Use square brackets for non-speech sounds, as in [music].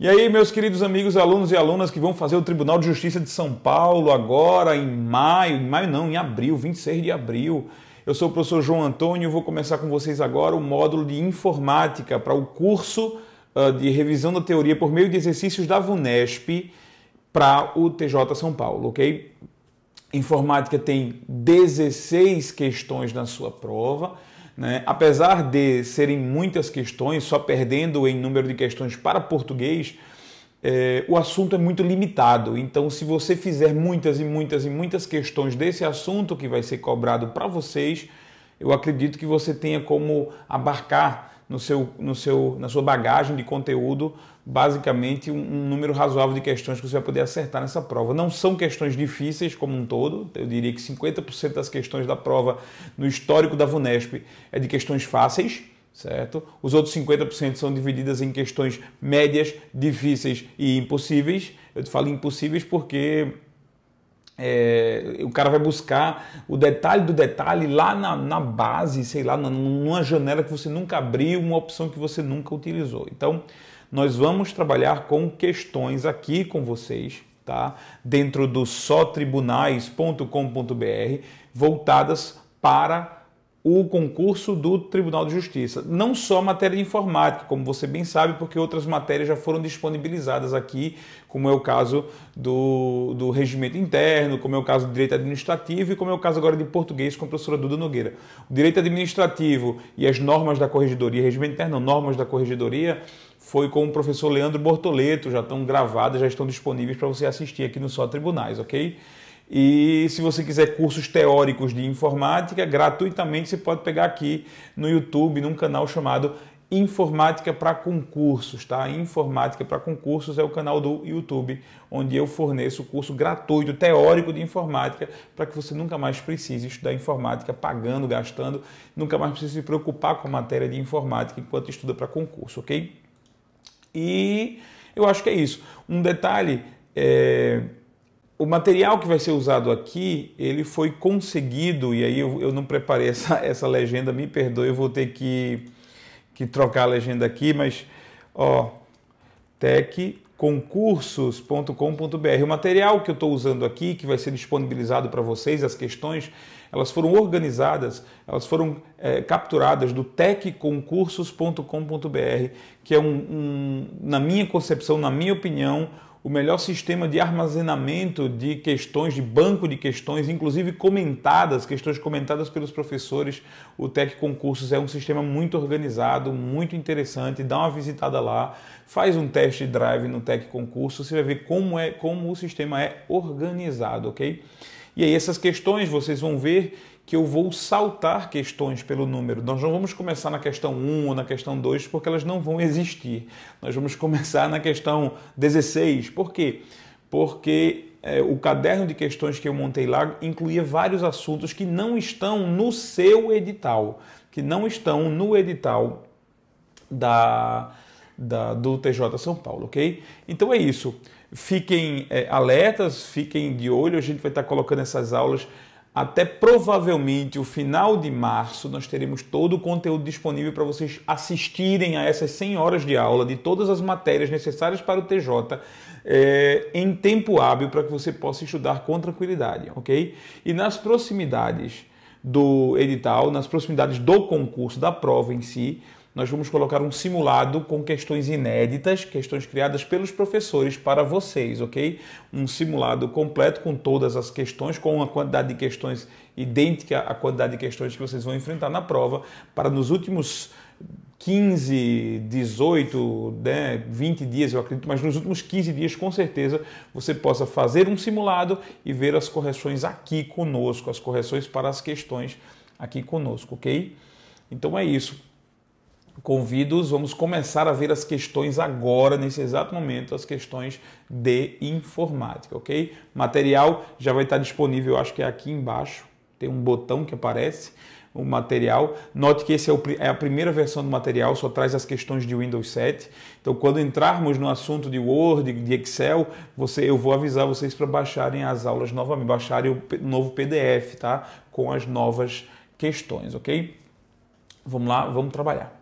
E aí, meus queridos amigos, alunos e alunas que vão fazer o Tribunal de Justiça de São Paulo agora em maio, em maio não, em abril, 26 de abril. Eu sou o professor João Antônio, vou começar com vocês agora o módulo de informática para o curso ah, de revisão da teoria por meio de exercícios da VUNESP para o TJ São Paulo, ok? Informática tem 16 questões na sua prova. Né? Apesar de serem muitas questões, só perdendo em número de questões para português, é, o assunto é muito limitado. Então, se você fizer muitas e muitas e muitas questões desse assunto que vai ser cobrado para vocês, eu acredito que você tenha como abarcar no seu, no seu, na sua bagagem de conteúdo, basicamente, um, um, número razoável de questões que você vai poder acertar nessa prova. Não são questões difíceis como um todo, eu diria que 50% das questões da prova no histórico da VUNESP é de questões fáceis, certo? Os outros 50% são divididas em questões médias, difíceis e impossíveis. Eu te falo impossíveis porque é, o cara vai buscar o detalhe do detalhe lá na, na base, sei lá, numa janela que você nunca abriu, uma opção que você nunca utilizou. Então, nós vamos trabalhar com questões aqui com vocês, tá? Dentro do sotribunais.com.br, voltadas para o concurso do Tribunal de Justiça. Não só matéria de informática, como você bem sabe, porque outras matérias já foram disponibilizadas aqui, como é o caso do, do regimento interno, como é o caso do direito administrativo e como é o caso agora de português com a professora Duda Nogueira. O direito administrativo e as normas da corregedoria, regimento interno, normas da corregedoria, foi com o professor Leandro Bortoleto, já estão gravadas, já estão disponíveis para você assistir aqui no Só Tribunais, ok? E se você quiser cursos teóricos de informática, gratuitamente você pode pegar aqui no YouTube, num canal chamado Informática para Concursos, tá? Informática para Concursos é o canal do YouTube, onde eu forneço curso gratuito, teórico de informática, para que você nunca mais precise estudar informática pagando, gastando, nunca mais precise se preocupar com a matéria de informática enquanto estuda para concurso, ok? E eu acho que é isso. Um detalhe é o material que vai ser usado aqui, ele foi conseguido, e aí eu, eu não preparei essa, [laughs] essa legenda, me perdoe, eu vou ter que, que trocar a legenda aqui, mas ó, tecconcursos.com.br. O material que eu estou usando aqui, que vai ser disponibilizado para vocês, as questões, elas foram organizadas, elas foram é, capturadas do tecconcursos.com.br, que é um, um, na minha concepção, na minha opinião, o melhor sistema de armazenamento de questões, de banco de questões, inclusive comentadas, questões comentadas pelos professores. O Tec Concursos é um sistema muito organizado, muito interessante. Dá uma visitada lá, faz um teste drive no Tec Concurso, você vai ver como é, como o sistema é organizado, ok? E aí essas questões vocês vão ver que eu vou saltar questões pelo número. Nós não vamos começar na questão 1 ou na questão 2, porque elas não vão existir. Nós vamos começar na questão 16. Por quê? Porque é, o caderno de questões que eu montei lá incluía vários assuntos que não estão no seu edital, que não estão no edital da da, do TJ São Paulo, ok? Então é isso. Fiquem é, alertas, fiquem de olho. A gente vai estar colocando essas aulas até provavelmente o final de março. Nós teremos todo o conteúdo disponível para vocês assistirem a essas 100 horas de aula de todas as matérias necessárias para o TJ é, em tempo hábil para que você possa estudar com tranquilidade, ok? E nas proximidades do edital, nas proximidades do concurso, da prova em si, nós vamos colocar um simulado com questões inéditas, questões criadas pelos professores para vocês, ok? Um simulado completo com todas as questões, com uma quantidade de questões idêntica à quantidade de questões que vocês vão enfrentar na prova, para nos últimos 15, 18, né, 20 dias, eu acredito, mas nos últimos 15 dias, com certeza, você possa fazer um simulado e ver as correções aqui conosco, as correções para as questões aqui conosco, ok? Então é isso. Convido-os, vamos começar a ver as questões agora, nesse exato momento, as questões de informática, ok? Material já vai estar disponível, acho que é aqui embaixo, tem um botão que aparece, o material. Note que esse é, é a primeira versão do material, só traz as questões de Windows 7. Então, quando entrarmos no assunto de Word, de Excel, você, eu vou avisar vocês para baixarem as aulas novamente, baixarem o novo PDF, tá? Com as novas questões, ok? Vamos lá, vamos trabalhar.